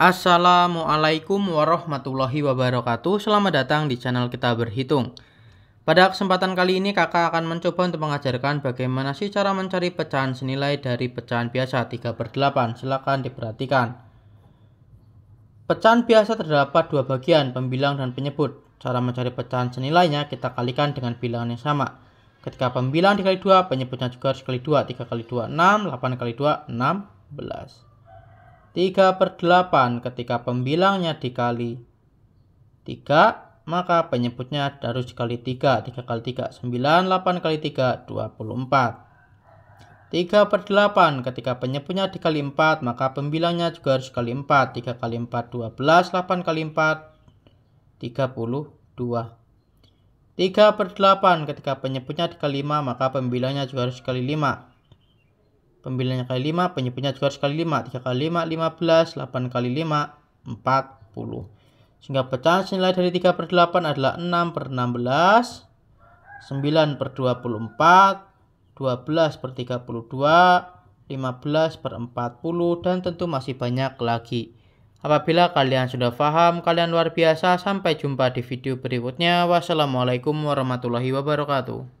Assalamualaikum warahmatullahi wabarakatuh Selamat datang di channel kita berhitung Pada kesempatan kali ini kakak akan mencoba untuk mengajarkan bagaimana sih cara mencari pecahan senilai dari pecahan biasa 3 per 8 Silahkan diperhatikan Pecahan biasa terdapat dua bagian pembilang dan penyebut Cara mencari pecahan senilainya kita kalikan dengan bilangan yang sama Ketika pembilang dikali 2, penyebutnya juga harus kali 2 3 kali 2, 6 8 kali 2, 16 3 per 8 ketika pembilangnya dikali 3 maka penyebutnya harus dikali 3 3 kali 3 9 8 kali 3 24 3 per 8 ketika penyebutnya dikali 4 maka pembilangnya juga harus dikali 4 3 kali 4 12 8 kali 4 32 3 per 8 ketika penyebutnya dikali 5 maka pembilangnya juga harus dikali 5 pembilangnya kali 5, penyebutnya juga harus kali 5. 3 kali 5, 15, 8 kali 5, 40. Sehingga pecahan senilai dari 3 per 8 adalah 6 per 16, 9 per 24, 12 per 32, 15 per 40, dan tentu masih banyak lagi. Apabila kalian sudah paham, kalian luar biasa. Sampai jumpa di video berikutnya. Wassalamualaikum warahmatullahi wabarakatuh.